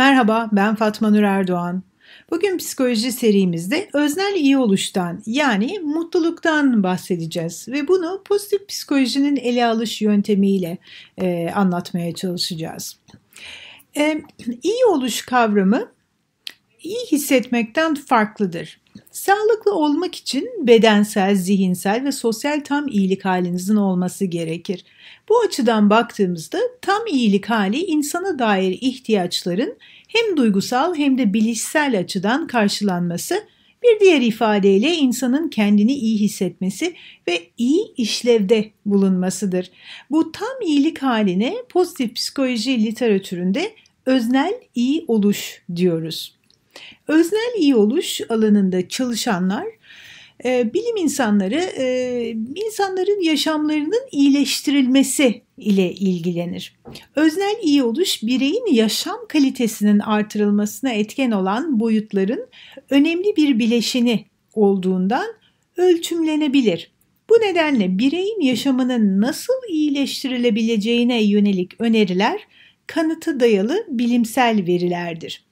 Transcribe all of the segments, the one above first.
Merhaba, ben Fatma Nur Erdoğan. Bugün psikoloji serimizde öznel iyi oluştan yani mutluluktan bahsedeceğiz ve bunu pozitif psikolojinin ele alış yöntemiyle e, anlatmaya çalışacağız. E, iyi oluş kavramı iyi hissetmekten farklıdır. Sağlıklı olmak için bedensel, zihinsel ve sosyal tam iyilik halinizin olması gerekir. Bu açıdan baktığımızda tam iyilik hali insana dair ihtiyaçların hem duygusal hem de bilişsel açıdan karşılanması, bir diğer ifadeyle insanın kendini iyi hissetmesi ve iyi işlevde bulunmasıdır. Bu tam iyilik haline pozitif psikoloji literatüründe öznel iyi oluş diyoruz. Öznel iyi oluş alanında çalışanlar e, bilim insanları e, insanların yaşamlarının iyileştirilmesi ile ilgilenir. Öznel iyi oluş bireyin yaşam kalitesinin artırılmasına etken olan boyutların önemli bir bileşeni olduğundan ölçümlenebilir. Bu nedenle bireyin yaşamının nasıl iyileştirilebileceğine yönelik öneriler kanıtı dayalı bilimsel verilerdir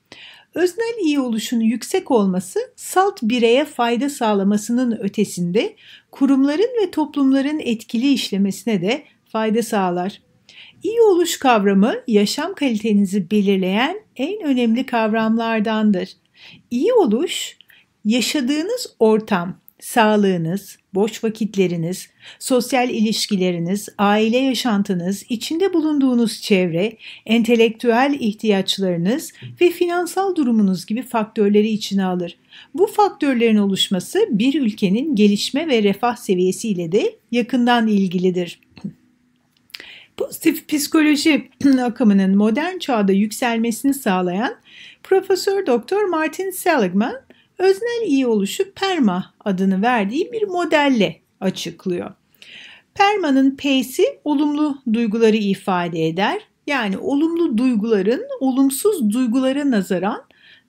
öznel iyi oluşun yüksek olması salt bireye fayda sağlamasının ötesinde kurumların ve toplumların etkili işlemesine de fayda sağlar. İyi oluş kavramı yaşam kalitenizi belirleyen en önemli kavramlardandır. İyi oluş yaşadığınız ortam, sağlığınız, boş vakitleriniz, sosyal ilişkileriniz, aile yaşantınız, içinde bulunduğunuz çevre, entelektüel ihtiyaçlarınız ve finansal durumunuz gibi faktörleri içine alır. Bu faktörlerin oluşması bir ülkenin gelişme ve refah seviyesiyle de yakından ilgilidir. Pozitif psikoloji akımının modern çağda yükselmesini sağlayan Profesör Doktor Martin Seligman öznel iyi oluşu perma adını verdiği bir modelle açıklıyor. Permanın P'si olumlu duyguları ifade eder. Yani olumlu duyguların olumsuz duygulara nazaran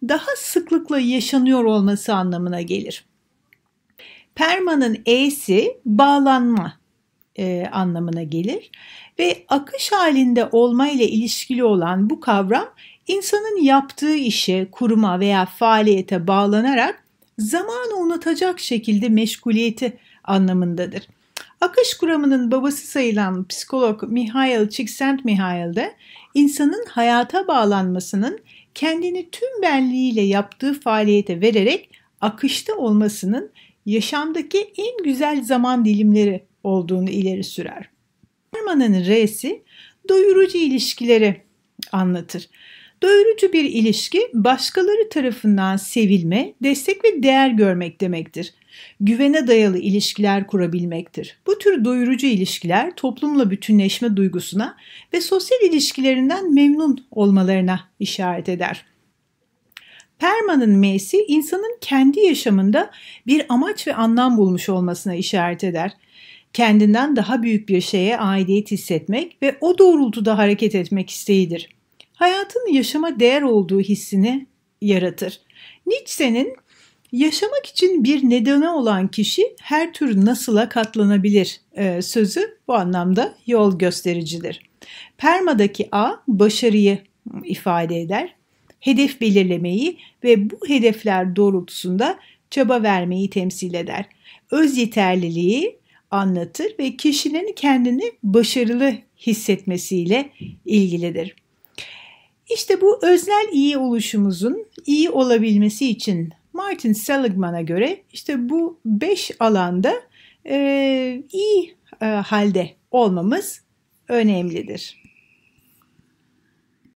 daha sıklıkla yaşanıyor olması anlamına gelir. Permanın E'si bağlanma e, anlamına gelir ve akış halinde olma ile ilişkili olan bu kavram İnsanın yaptığı işe, kuruma veya faaliyete bağlanarak zamanı unutacak şekilde meşguliyeti anlamındadır. Akış kuramının babası sayılan psikolog Mihail Csikszentmihalyi de insanın hayata bağlanmasının kendini tüm benliğiyle yaptığı faaliyete vererek akışta olmasının yaşamdaki en güzel zaman dilimleri olduğunu ileri sürer. Harman'ın R'si doyurucu ilişkileri anlatır. Doyurucu bir ilişki başkaları tarafından sevilme, destek ve değer görmek demektir. Güvene dayalı ilişkiler kurabilmektir. Bu tür doyurucu ilişkiler toplumla bütünleşme duygusuna ve sosyal ilişkilerinden memnun olmalarına işaret eder. Perma'nın M'si insanın kendi yaşamında bir amaç ve anlam bulmuş olmasına işaret eder. Kendinden daha büyük bir şeye aidiyet hissetmek ve o doğrultuda hareket etmek isteğidir hayatın yaşama değer olduğu hissini yaratır. Nietzsche'nin yaşamak için bir nedeni olan kişi her tür nasıla katlanabilir e, sözü bu anlamda yol göstericidir. Perma'daki A başarıyı ifade eder. Hedef belirlemeyi ve bu hedefler doğrultusunda çaba vermeyi temsil eder. Öz yeterliliği anlatır ve kişinin kendini başarılı hissetmesiyle ilgilidir. İşte bu öznel iyi oluşumuzun iyi olabilmesi için Martin Seligman'a göre işte bu beş alanda e, iyi e, halde olmamız önemlidir.